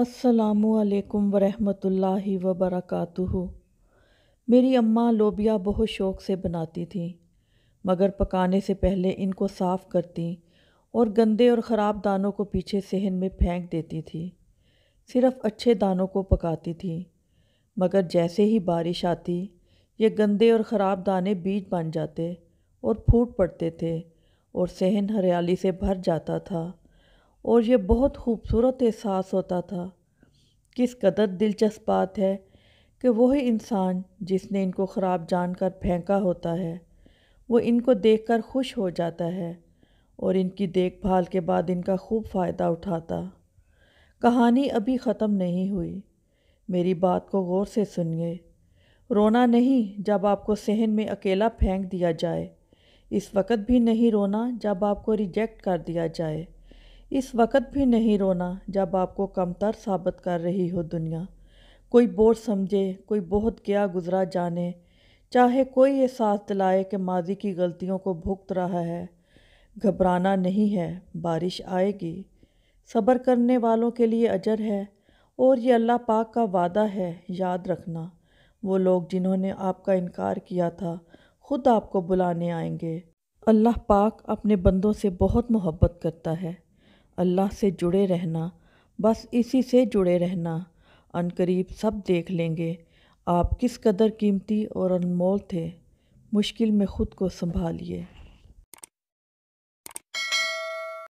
असलकम वरहमतुल्लाहि वबरकatuह मेरी अम्मा लोबिया बहुत शौक़ से बनाती थी मगर पकाने से पहले इनको साफ़ करती और गंदे और ख़राब दानों को पीछे सहन में फेंक देती थी सिर्फ़ अच्छे दानों को पकाती थी मगर जैसे ही बारिश आती ये गंदे और ख़राब दाने बीज बन जाते और फूट पड़ते थे और सहन हरियाली से भर जाता था और यह बहुत खूबसूरत एहसास होता था किस कदर दिलचस्प बात है कि वही इंसान जिसने इनको ख़राब जानकर फेंका होता है वो इनको देखकर खुश हो जाता है और इनकी देखभाल के बाद इनका खूब फ़ायदा उठाता कहानी अभी ख़त्म नहीं हुई मेरी बात को गौर से सुनिए रोना नहीं जब आपको सहन में अकेला फेंक दिया जाए इस वक्त भी नहीं रोना जब आपको रिजेक्ट कर दिया जाए इस वक्त भी नहीं रोना जब आपको कमतर साबित कर रही हो दुनिया कोई बोझ समझे कोई बहुत गया गुजरा जाने चाहे कोई एहसास दिलाए कि माजी की गलतियों को भुगत रहा है घबराना नहीं है बारिश आएगी सब्र करने वालों के लिए अजर है और ये अल्लाह पाक का वादा है याद रखना वो लोग जिन्होंने आपका इनकार किया था ख़ुद आपको बुलाने आएंगे अल्लाह पाक अपने बंदों से बहुत मोहब्बत करता है अल्लाह से जुड़े रहना बस इसी से जुड़े रहना अनकरीब सब देख लेंगे आप किस कदर कीमती और अनमोल थे मुश्किल में ख़ुद को संभालिए